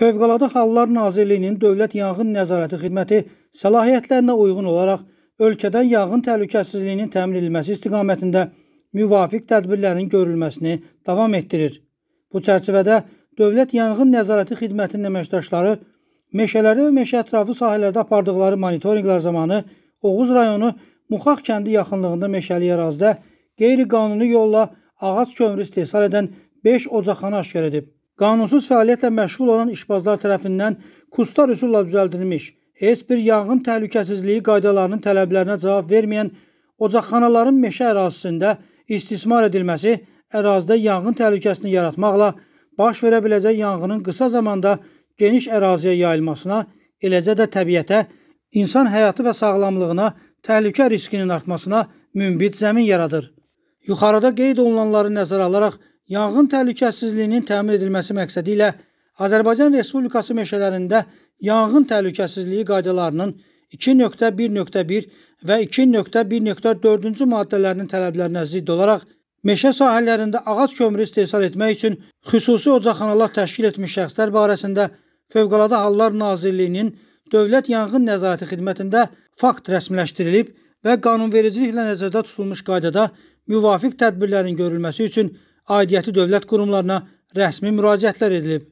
Fövqəladə Hallar Nazirliyinin Dövlət Yanğın Nəzarəti Xidməti səlahiyyətlərinə uyğun olaraq ölkədə yanğın təhlükəsizliyinin təmin edilməsi istiqamətində müvafiq tədbirlərin görülməsini davam etdirir. Bu çərçivədə Dövlət Yanğın Nəzarəti Xidmətinin əməkdaşları meşələrdə və meşə ətrafı sahələrdə apardıqları monitorinqlər zamanı Oğuz rayonu Muxaq kəndi yaxınlığında meşəli ərazidə qeyri-qanuni yolla ağac kömürü istehsal edən 5 ocaqxana aşkar edib qanunsuz fəaliyyətlə məşğul olan işbazlar tərəfindən kustar üsulla düzəldilmiş, heç bir yanğın təhlükəsizliyi qaydalarının tələblərinə cavab verməyən ocaqxanaların meşə ərazisində istismar edilməsi ərazidə yanğın təhlükəsini yaratmaqla baş verə biləcək yanğının qısa zamanda geniş əraziyə yayılmasına, eləcə də təbiətə, insan həyatı və sağlamlığına təhlükə riskinin artmasına mümbit zəmin yaradır. Yuxarıda qeyd olunanları nəzərə alaraq Yanğın təhlükəsizliyinin təmin edilməsi məqsədi ilə Azərbaycan Respublikası meşələrində yanğın təhlükəsizliyi qaydalarının 2.1.1 və 2.1.4-cü maddələrinin tələblərinə zidd olaraq meşə sahələrində ağac kömürü istehsal etmək üçün xüsusi ocaqxanalar təşkil etmiş şəxslər barəsində Fövqəladə Hallar Nazirliyinin Dövlət Yanğın Nəzarəti Xidmətində fakt rəsmiləşdirilib və qanunvericiliklə nəzərdə tutulmuş qaydada müvafiq tədbirlərin görülməsi üçün aidiyyəti dövlət qurumlarına rəsmi müraciətlər edilib.